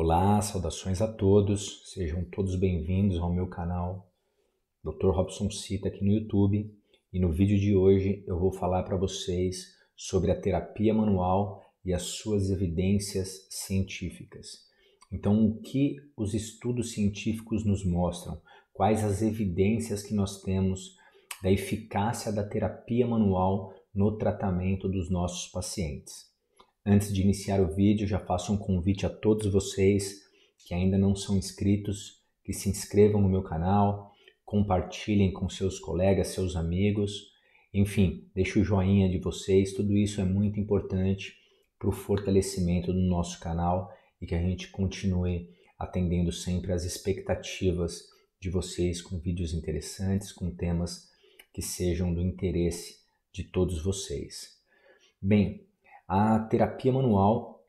Olá, saudações a todos, sejam todos bem-vindos ao meu canal Dr. Robson Cita aqui no YouTube e no vídeo de hoje eu vou falar para vocês sobre a terapia manual e as suas evidências científicas. Então, o que os estudos científicos nos mostram? Quais as evidências que nós temos da eficácia da terapia manual no tratamento dos nossos pacientes? Antes de iniciar o vídeo, já faço um convite a todos vocês que ainda não são inscritos, que se inscrevam no meu canal, compartilhem com seus colegas, seus amigos, enfim, deixe o joinha de vocês, tudo isso é muito importante para o fortalecimento do nosso canal e que a gente continue atendendo sempre as expectativas de vocês com vídeos interessantes, com temas que sejam do interesse de todos vocês. Bem, a terapia manual,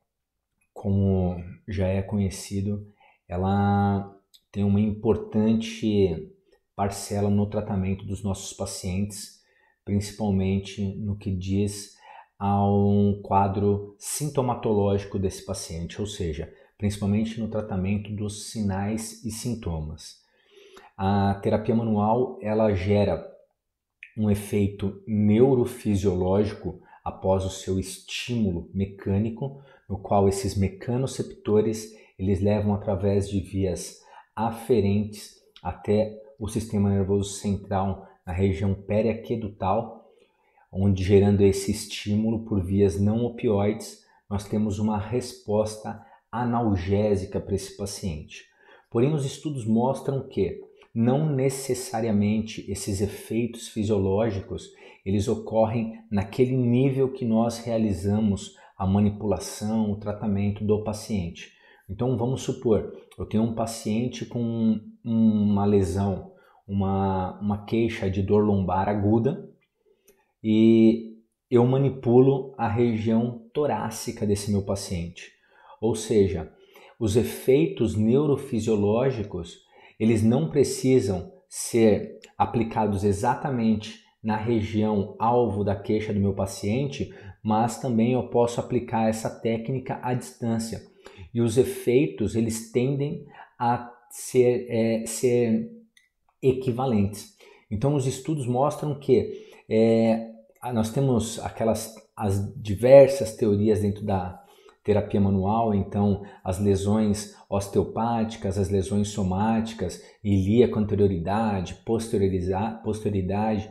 como já é conhecido, ela tem uma importante parcela no tratamento dos nossos pacientes, principalmente no que diz ao quadro sintomatológico desse paciente, ou seja, principalmente no tratamento dos sinais e sintomas. A terapia manual ela gera um efeito neurofisiológico após o seu estímulo mecânico, no qual esses mecanoceptores eles levam através de vias aferentes até o sistema nervoso central na região periaquedutal, onde gerando esse estímulo por vias não opioides, nós temos uma resposta analgésica para esse paciente. Porém, os estudos mostram que não necessariamente esses efeitos fisiológicos eles ocorrem naquele nível que nós realizamos a manipulação, o tratamento do paciente. Então vamos supor, eu tenho um paciente com uma lesão, uma, uma queixa de dor lombar aguda e eu manipulo a região torácica desse meu paciente. Ou seja, os efeitos neurofisiológicos eles não precisam ser aplicados exatamente na região alvo da queixa do meu paciente, mas também eu posso aplicar essa técnica à distância. E os efeitos eles tendem a ser, é, ser equivalentes. Então, os estudos mostram que é, nós temos aquelas as diversas teorias dentro da, terapia manual, então as lesões osteopáticas, as lesões somáticas, ilíaco anterioridade, posterioridade.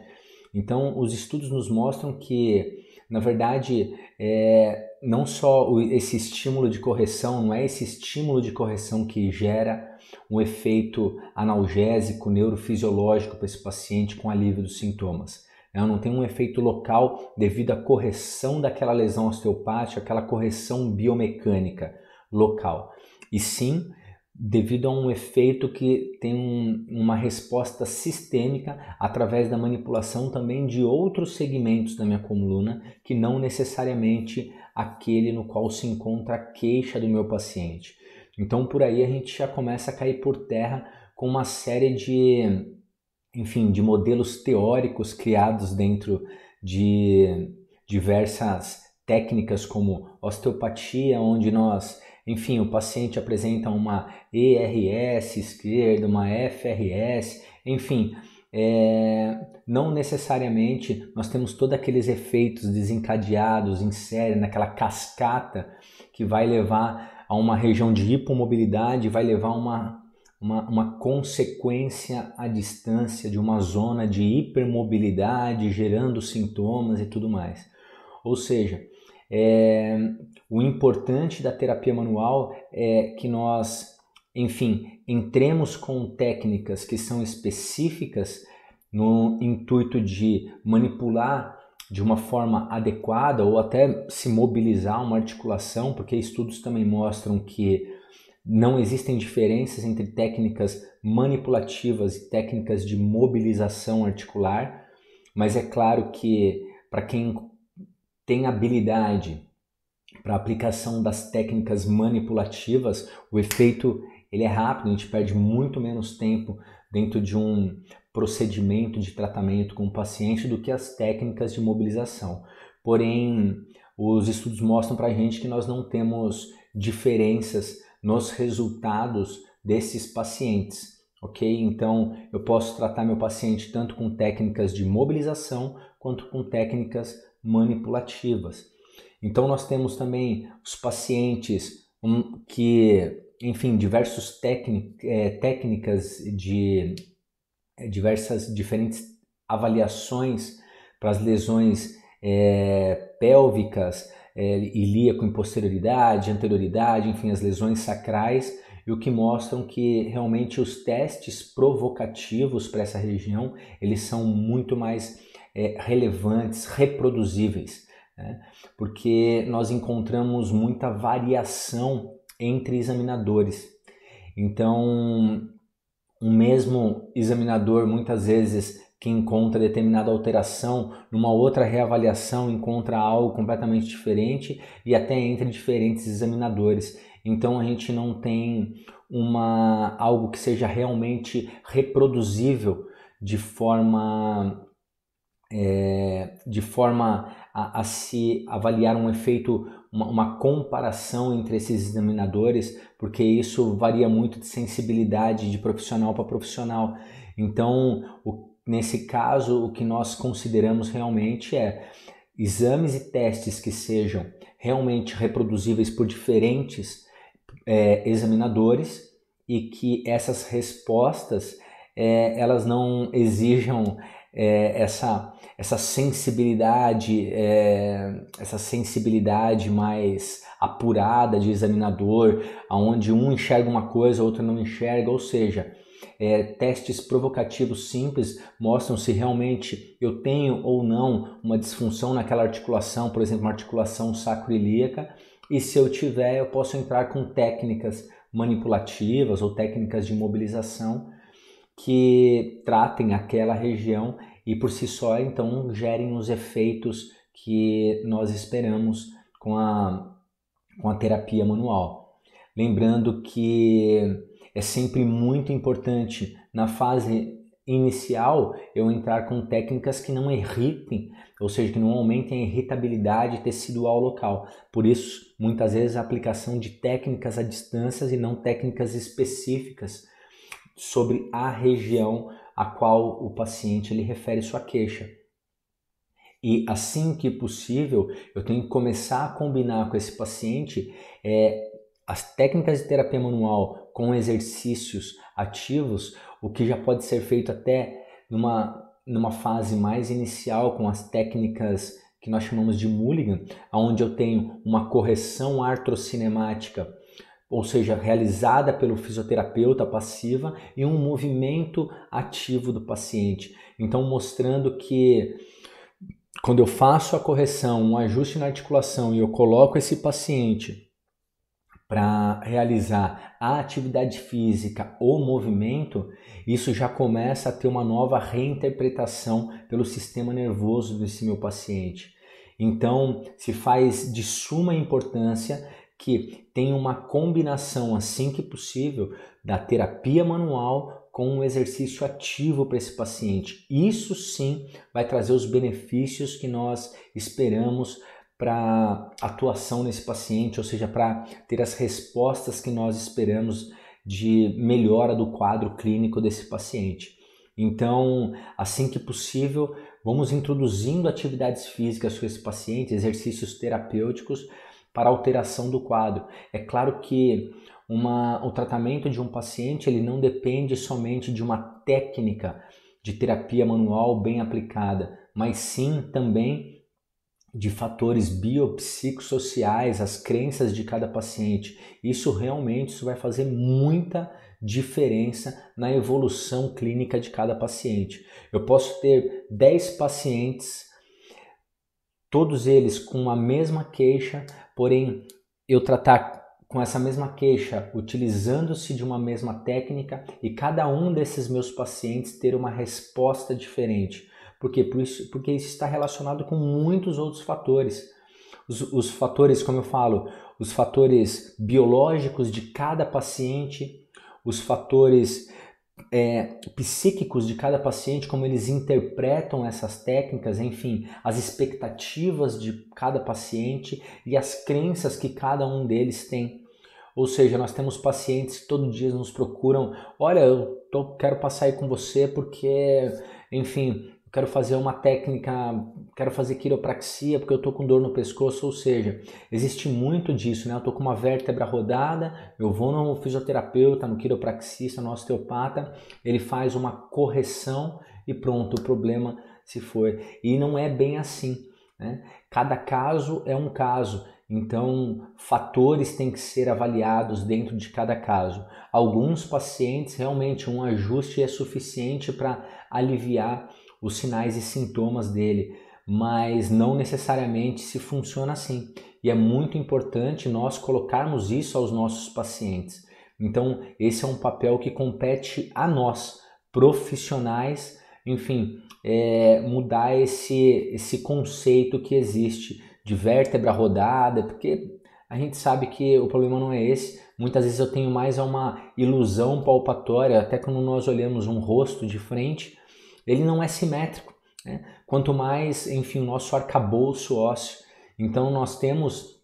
Então, os estudos nos mostram que, na verdade, é, não só esse estímulo de correção, não é esse estímulo de correção que gera um efeito analgésico, neurofisiológico para esse paciente com alívio dos sintomas ela não tem um efeito local devido à correção daquela lesão osteopática, aquela correção biomecânica local. E sim, devido a um efeito que tem um, uma resposta sistêmica através da manipulação também de outros segmentos da minha coluna, que não necessariamente aquele no qual se encontra a queixa do meu paciente. Então por aí a gente já começa a cair por terra com uma série de enfim, de modelos teóricos criados dentro de diversas técnicas como osteopatia, onde nós, enfim, o paciente apresenta uma ERS esquerda, uma FRS, enfim, é, não necessariamente nós temos todos aqueles efeitos desencadeados em série, naquela cascata que vai levar a uma região de hipomobilidade, vai levar a uma uma, uma consequência à distância de uma zona de hipermobilidade, gerando sintomas e tudo mais. Ou seja, é, o importante da terapia manual é que nós, enfim, entremos com técnicas que são específicas no intuito de manipular de uma forma adequada ou até se mobilizar uma articulação, porque estudos também mostram que não existem diferenças entre técnicas manipulativas e técnicas de mobilização articular, mas é claro que para quem tem habilidade para aplicação das técnicas manipulativas, o efeito ele é rápido, a gente perde muito menos tempo dentro de um procedimento de tratamento com o paciente do que as técnicas de mobilização. Porém, os estudos mostram para a gente que nós não temos diferenças nos resultados desses pacientes, ok? Então, eu posso tratar meu paciente tanto com técnicas de mobilização quanto com técnicas manipulativas. Então, nós temos também os pacientes hum, que, enfim, diversas eh, técnicas de diversas diferentes avaliações para as lesões é, pélvicas, é, ilíaco em posterioridade, anterioridade, enfim, as lesões sacrais, e o que mostram que realmente os testes provocativos para essa região, eles são muito mais é, relevantes, reproduzíveis, né? porque nós encontramos muita variação entre examinadores. Então, o mesmo examinador muitas vezes que encontra determinada alteração, numa outra reavaliação encontra algo completamente diferente e até entre diferentes examinadores. Então a gente não tem uma algo que seja realmente reproduzível de forma é, de forma a, a, se avaliar um efeito, uma, uma, comparação entre esses examinadores, porque isso varia muito de sensibilidade de profissional para profissional. Então, o Nesse caso, o que nós consideramos realmente é exames e testes que sejam realmente reproduzíveis por diferentes é, examinadores e que essas respostas é, elas não exijam é, essa, essa sensibilidade é, essa sensibilidade mais apurada de examinador aonde um enxerga uma coisa outro não enxerga ou seja é, testes provocativos simples mostram se realmente eu tenho ou não uma disfunção naquela articulação, por exemplo, uma articulação sacroiliaca, e se eu tiver, eu posso entrar com técnicas manipulativas ou técnicas de mobilização que tratem aquela região e por si só então gerem os efeitos que nós esperamos com a, com a terapia manual. Lembrando que é sempre muito importante na fase inicial eu entrar com técnicas que não irritem, ou seja, que não aumentem a irritabilidade tecidual local. Por isso, muitas vezes a aplicação de técnicas a distâncias e não técnicas específicas sobre a região a qual o paciente ele refere sua queixa. E assim que possível, eu tenho que começar a combinar com esse paciente é, as técnicas de terapia manual com exercícios ativos, o que já pode ser feito até numa, numa fase mais inicial com as técnicas que nós chamamos de Mulligan, onde eu tenho uma correção artrocinemática, ou seja, realizada pelo fisioterapeuta passiva e um movimento ativo do paciente. Então, mostrando que quando eu faço a correção, um ajuste na articulação e eu coloco esse paciente para realizar a atividade física ou movimento, isso já começa a ter uma nova reinterpretação pelo sistema nervoso desse meu paciente. Então, se faz de suma importância que tenha uma combinação, assim que possível, da terapia manual com um exercício ativo para esse paciente. Isso sim vai trazer os benefícios que nós esperamos para atuação nesse paciente, ou seja, para ter as respostas que nós esperamos de melhora do quadro clínico desse paciente. Então, assim que possível, vamos introduzindo atividades físicas com esse paciente, exercícios terapêuticos para alteração do quadro. É claro que uma, o tratamento de um paciente ele não depende somente de uma técnica de terapia manual bem aplicada, mas sim também de fatores biopsicossociais, as crenças de cada paciente. Isso realmente isso vai fazer muita diferença na evolução clínica de cada paciente. Eu posso ter 10 pacientes, todos eles com a mesma queixa, porém eu tratar com essa mesma queixa, utilizando-se de uma mesma técnica e cada um desses meus pacientes ter uma resposta diferente. Por quê? Por isso, porque isso está relacionado com muitos outros fatores. Os, os fatores, como eu falo, os fatores biológicos de cada paciente, os fatores é, psíquicos de cada paciente, como eles interpretam essas técnicas, enfim, as expectativas de cada paciente e as crenças que cada um deles tem. Ou seja, nós temos pacientes que todo dia nos procuram, olha, eu tô, quero passar aí com você porque, enfim, quero fazer uma técnica, quero fazer quiropraxia porque eu tô com dor no pescoço, ou seja, existe muito disso, né? Eu tô com uma vértebra rodada, eu vou no fisioterapeuta, no quiropraxista, no osteopata, ele faz uma correção e pronto, o problema se foi. E não é bem assim, né? Cada caso é um caso. Então, fatores têm que ser avaliados dentro de cada caso. Alguns pacientes realmente um ajuste é suficiente para aliviar os sinais e sintomas dele, mas não necessariamente se funciona assim. E é muito importante nós colocarmos isso aos nossos pacientes. Então, esse é um papel que compete a nós, profissionais, enfim, é, mudar esse, esse conceito que existe de vértebra rodada, porque a gente sabe que o problema não é esse. Muitas vezes eu tenho mais uma ilusão palpatória, até quando nós olhamos um rosto de frente, ele não é simétrico. Né? Quanto mais, enfim, o nosso arcabouço ósseo. Então nós temos,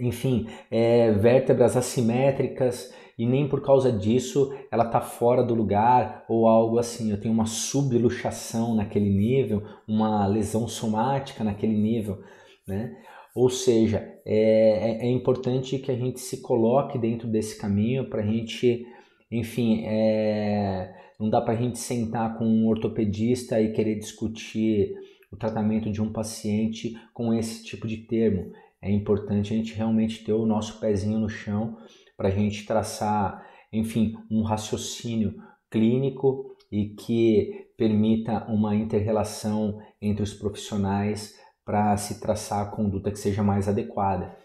enfim, é, vértebras assimétricas e nem por causa disso ela está fora do lugar ou algo assim. Eu tenho uma subluxação naquele nível, uma lesão somática naquele nível, né? Ou seja, é, é, é importante que a gente se coloque dentro desse caminho para a gente, enfim, é, não dá para a gente sentar com um ortopedista e querer discutir o tratamento de um paciente com esse tipo de termo. É importante a gente realmente ter o nosso pezinho no chão para a gente traçar, enfim, um raciocínio clínico e que permita uma interrelação entre os profissionais para se traçar a conduta que seja mais adequada.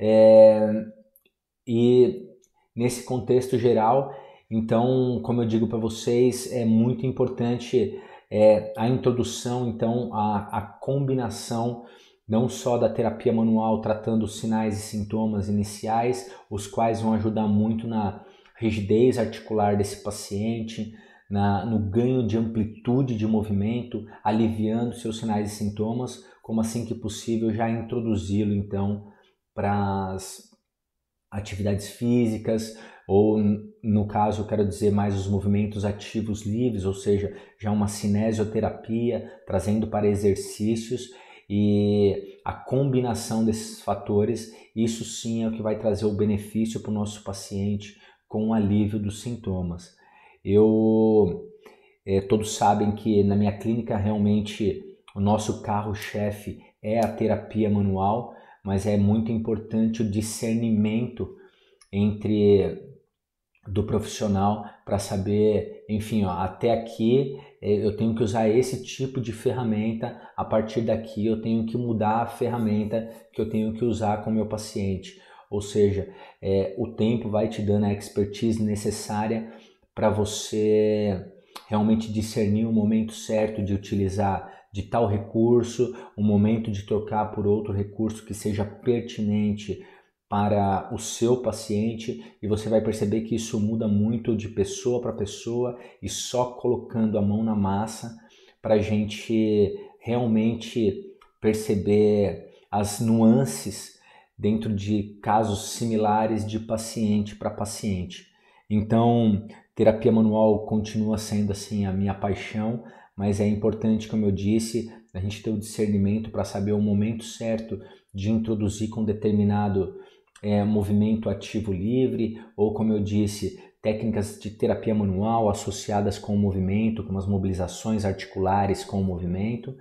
É, e nesse contexto geral, então, como eu digo para vocês, é muito importante é, a introdução, então, a, a combinação não só da terapia manual tratando sinais e sintomas iniciais, os quais vão ajudar muito na rigidez articular desse paciente, na, no ganho de amplitude de movimento, aliviando seus sinais e sintomas, como assim que possível já introduzi-lo então para as atividades físicas ou no caso, eu quero dizer mais os movimentos ativos livres, ou seja, já uma cinesioterapia, trazendo para exercícios e a combinação desses fatores, isso sim é o que vai trazer o benefício para o nosso paciente com o alívio dos sintomas. Eu é, todos sabem que na minha clínica realmente o nosso carro-chefe é a terapia manual, mas é muito importante o discernimento entre do profissional para saber, enfim, ó, até aqui é, eu tenho que usar esse tipo de ferramenta, a partir daqui eu tenho que mudar a ferramenta que eu tenho que usar com o meu paciente. Ou seja, é, o tempo vai te dando a expertise necessária para você realmente discernir o momento certo de utilizar de tal recurso, o momento de trocar por outro recurso que seja pertinente para o seu paciente e você vai perceber que isso muda muito de pessoa para pessoa e só colocando a mão na massa para a gente realmente perceber as nuances dentro de casos similares de paciente para paciente. Então, terapia manual continua sendo assim a minha paixão, mas é importante, como eu disse, a gente ter o discernimento para saber o momento certo de introduzir com determinado é, movimento ativo livre, ou como eu disse, técnicas de terapia manual associadas com o movimento, com as mobilizações articulares com o movimento.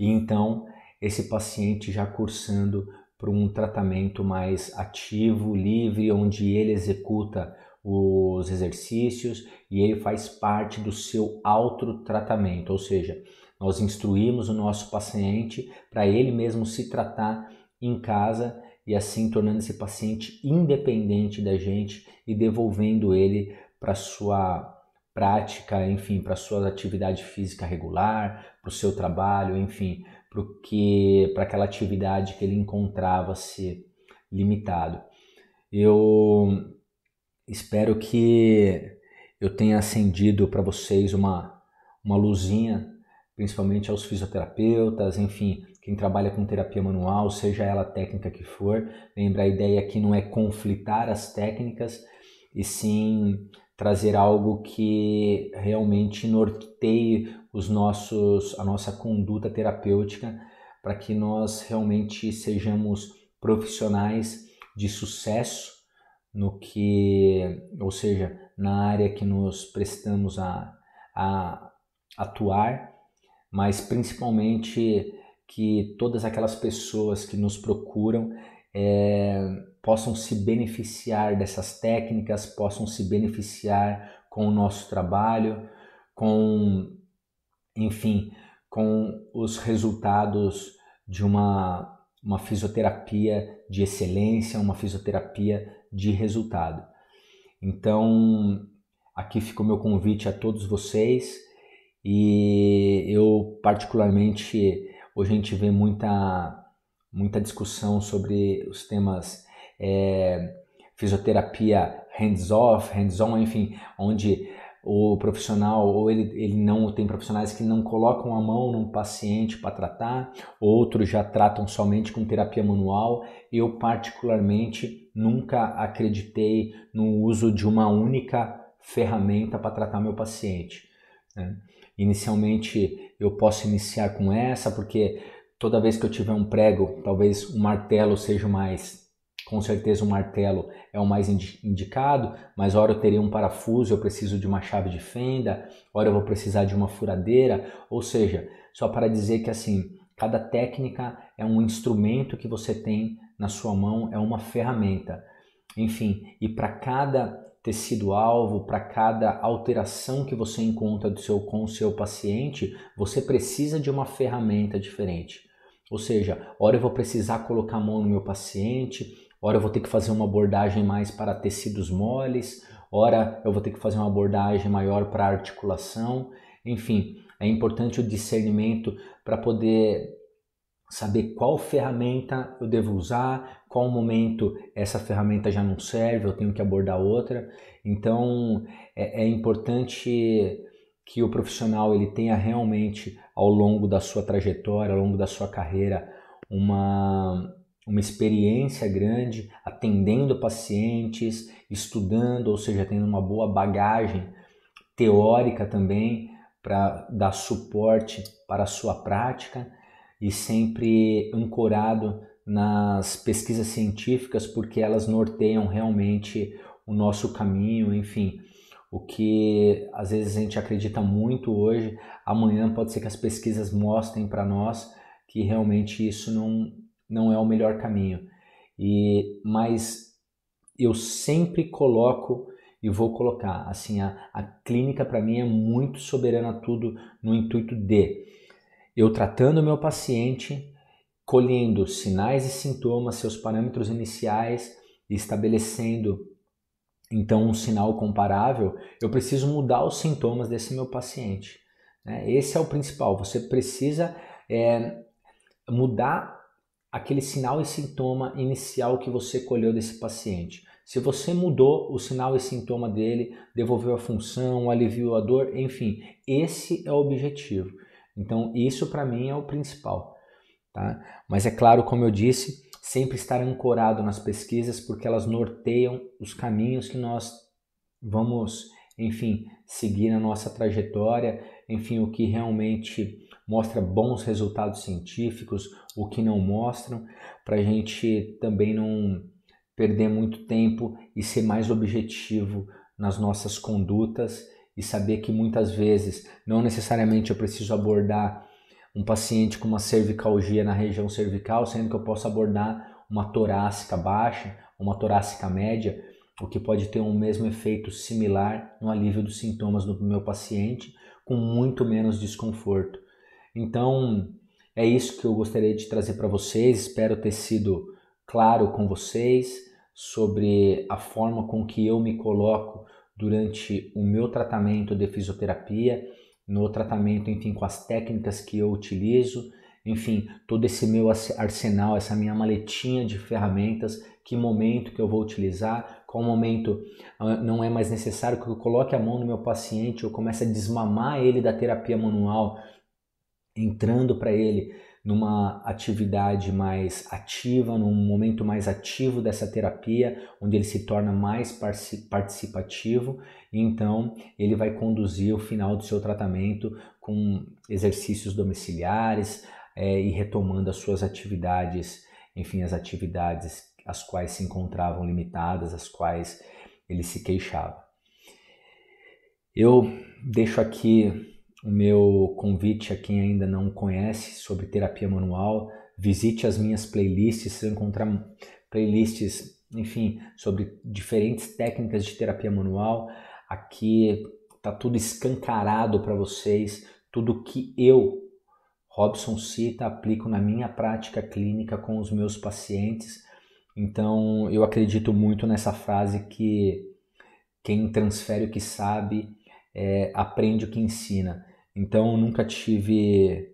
E então, esse paciente já cursando para um tratamento mais ativo, livre, onde ele executa os exercícios e ele faz parte do seu autotratamento, ou seja, nós instruímos o nosso paciente para ele mesmo se tratar em casa e assim tornando esse paciente independente da gente e devolvendo ele para sua prática, enfim, para sua atividade física regular, para o seu trabalho, enfim, para aquela atividade que ele encontrava-se limitado. Eu espero que eu tenha acendido para vocês uma, uma luzinha, principalmente aos fisioterapeutas, enfim, quem trabalha com terapia manual, seja ela técnica que for, lembra a ideia aqui não é conflitar as técnicas e sim trazer algo que realmente norteie os nossos a nossa conduta terapêutica para que nós realmente sejamos profissionais de sucesso no que, ou seja, na área que nos prestamos a, a atuar, mas principalmente que todas aquelas pessoas que nos procuram é, possam se beneficiar dessas técnicas, possam se beneficiar com o nosso trabalho, com, enfim, com os resultados de uma, uma fisioterapia de excelência, uma fisioterapia de resultado. Então, aqui fica o meu convite a todos vocês e eu, particularmente, Hoje a gente vê muita, muita discussão sobre os temas é, fisioterapia hands-off, hands-on, enfim, onde o profissional ou ele, ele não tem profissionais que não colocam a mão num paciente para tratar, outros já tratam somente com terapia manual. Eu particularmente nunca acreditei no uso de uma única ferramenta para tratar meu paciente. Né? Inicialmente eu posso iniciar com essa, porque toda vez que eu tiver um prego, talvez o um martelo seja mais. Com certeza o um martelo é o mais indicado, mas hora eu teria um parafuso, eu preciso de uma chave de fenda, hora eu vou precisar de uma furadeira, ou seja, só para dizer que assim, cada técnica é um instrumento que você tem na sua mão, é uma ferramenta enfim, e para cada tecido-alvo, para cada alteração que você encontra do seu, com o seu paciente, você precisa de uma ferramenta diferente. Ou seja, hora eu vou precisar colocar a mão no meu paciente, hora eu vou ter que fazer uma abordagem mais para tecidos moles, hora eu vou ter que fazer uma abordagem maior para articulação, enfim, é importante o discernimento para poder saber qual ferramenta eu devo usar, qual momento essa ferramenta já não serve, eu tenho que abordar outra. Então é, é importante que o profissional ele tenha realmente ao longo da sua trajetória, ao longo da sua carreira, uma, uma experiência grande, atendendo pacientes, estudando, ou seja, tendo uma boa bagagem teórica também para dar suporte para a sua prática e sempre ancorado nas pesquisas científicas, porque elas norteiam realmente o nosso caminho, enfim. O que às vezes a gente acredita muito hoje, amanhã pode ser que as pesquisas mostrem para nós que realmente isso não, não é o melhor caminho. E mas eu sempre coloco e vou colocar, assim, a, a clínica para mim é muito soberana a tudo no intuito de eu tratando o meu paciente, colhendo sinais e sintomas, seus parâmetros iniciais estabelecendo então um sinal comparável, eu preciso mudar os sintomas desse meu paciente. Né? Esse é o principal. Você precisa é, mudar aquele sinal e sintoma inicial que você colheu desse paciente. Se você mudou o sinal e sintoma dele, devolveu a função, aliviou a dor, enfim, esse é o objetivo. Então, isso para mim é o principal. Tá? Mas é claro, como eu disse, sempre estar ancorado nas pesquisas, porque elas norteiam os caminhos que nós vamos, enfim, seguir na nossa trajetória, enfim, o que realmente mostra bons resultados científicos, o que não mostram, para a gente também não perder muito tempo e ser mais objetivo nas nossas condutas e saber que muitas vezes não necessariamente eu preciso abordar um paciente com uma cervicalgia na região cervical, sendo que eu posso abordar uma torácica baixa, uma torácica média, o que pode ter um mesmo efeito similar no alívio dos sintomas do meu paciente, com muito menos desconforto. Então, é isso que eu gostaria de trazer para vocês. Espero ter sido claro com vocês sobre a forma com que eu me coloco durante o meu tratamento de fisioterapia no tratamento, enfim, com as técnicas que eu utilizo, enfim, todo esse meu arsenal, essa minha maletinha de ferramentas, que momento que eu vou utilizar, qual momento ah, não é mais necessário que eu coloque a mão no meu paciente, eu comece a desmamar ele da terapia manual, entrando para ele numa atividade mais ativa, num momento mais ativo dessa terapia, onde ele se torna mais participativo, e então ele vai conduzir o final do seu tratamento com exercícios domiciliares é, e retomando as suas atividades, enfim, as atividades as quais se encontravam limitadas, as quais ele se queixava. Eu deixo aqui o meu convite a quem ainda não conhece sobre terapia manual. Visite as minhas playlists, você encontrar playlists, enfim, sobre diferentes técnicas de terapia manual. Aqui tá tudo escancarado para vocês, tudo que eu, Robson Cita, aplico na minha prática clínica com os meus pacientes. Então, eu acredito muito nessa frase que quem transfere o que sabe é, aprende o que ensina. Então eu nunca tive,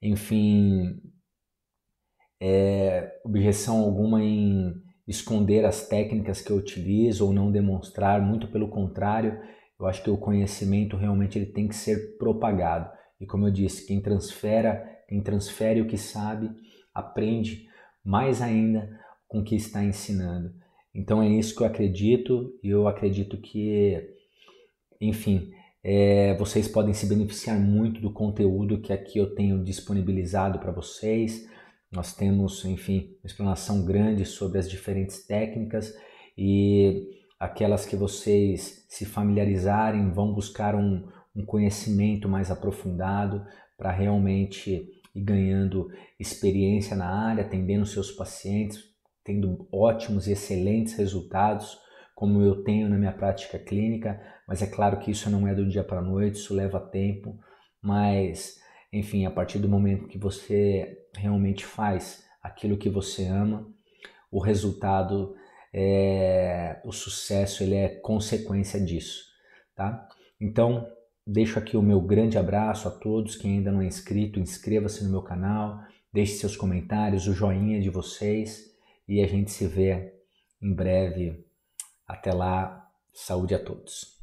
enfim, é, objeção alguma em esconder as técnicas que eu utilizo ou não demonstrar, muito pelo contrário, eu acho que o conhecimento realmente ele tem que ser propagado. E como eu disse, quem transfera, quem transfere o que sabe, aprende mais ainda com o que está ensinando. Então é isso que eu acredito e eu acredito que, enfim, é, vocês podem se beneficiar muito do conteúdo que aqui eu tenho disponibilizado para vocês. Nós temos, enfim, uma explanação grande sobre as diferentes técnicas e aquelas que vocês se familiarizarem vão buscar um, um conhecimento mais aprofundado para realmente ir ganhando experiência na área, atendendo seus pacientes, tendo ótimos e excelentes resultados como eu tenho na minha prática clínica, mas é claro que isso não é do dia para a noite, isso leva tempo, mas enfim, a partir do momento que você realmente faz aquilo que você ama, o resultado, é, o sucesso, ele é consequência disso, tá? Então, deixo aqui o meu grande abraço a todos. Quem ainda não é inscrito, inscreva-se no meu canal, deixe seus comentários, o joinha de vocês e a gente se vê em breve até lá, saúde a todos.